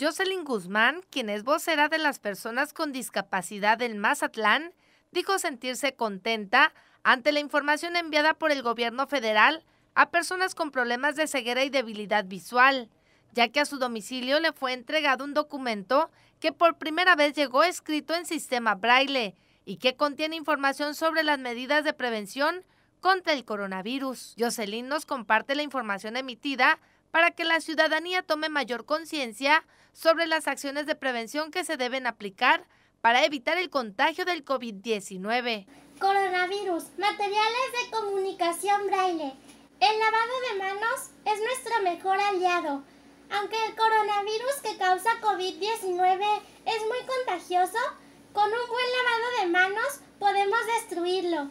Jocelyn Guzmán, quien es vocera de las personas con discapacidad en Mazatlán, dijo sentirse contenta ante la información enviada por el gobierno federal a personas con problemas de ceguera y debilidad visual, ya que a su domicilio le fue entregado un documento que por primera vez llegó escrito en sistema braille y que contiene información sobre las medidas de prevención contra el coronavirus. Jocelyn nos comparte la información emitida para que la ciudadanía tome mayor conciencia sobre las acciones de prevención que se deben aplicar para evitar el contagio del COVID-19. Coronavirus, materiales de comunicación braille. El lavado de manos es nuestro mejor aliado. Aunque el coronavirus que causa COVID-19 es muy contagioso, con un buen lavado de manos podemos destruirlo.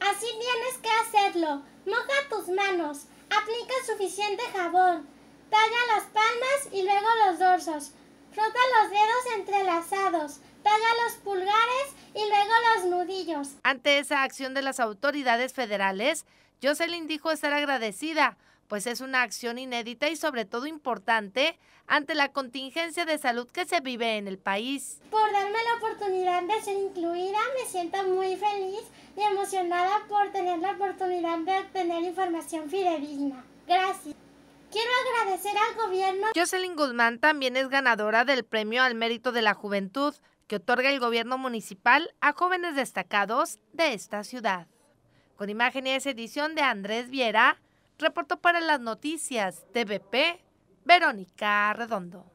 Así tienes que hacerlo. Moja tus manos, Aplica suficiente jabón. Talla las palmas y luego los dorsos. Frota los dedos entrelazados. Talla los pulgares y luego los nudillos. Ante esa acción de las autoridades federales, Jocelyn dijo estar agradecida, pues es una acción inédita y sobre todo importante ante la contingencia de salud que se vive en el país. Por darme la oportunidad de ser incluida me siento muy feliz y emocionada por tener la oportunidad de obtener información fidedigna. Gracias. Quiero agradecer al gobierno. Jocelyn Guzmán también es ganadora del Premio al Mérito de la Juventud que otorga el gobierno municipal a jóvenes destacados de esta ciudad. Con imágenes y edición de Andrés Viera, reportó para las noticias TVP Verónica Redondo.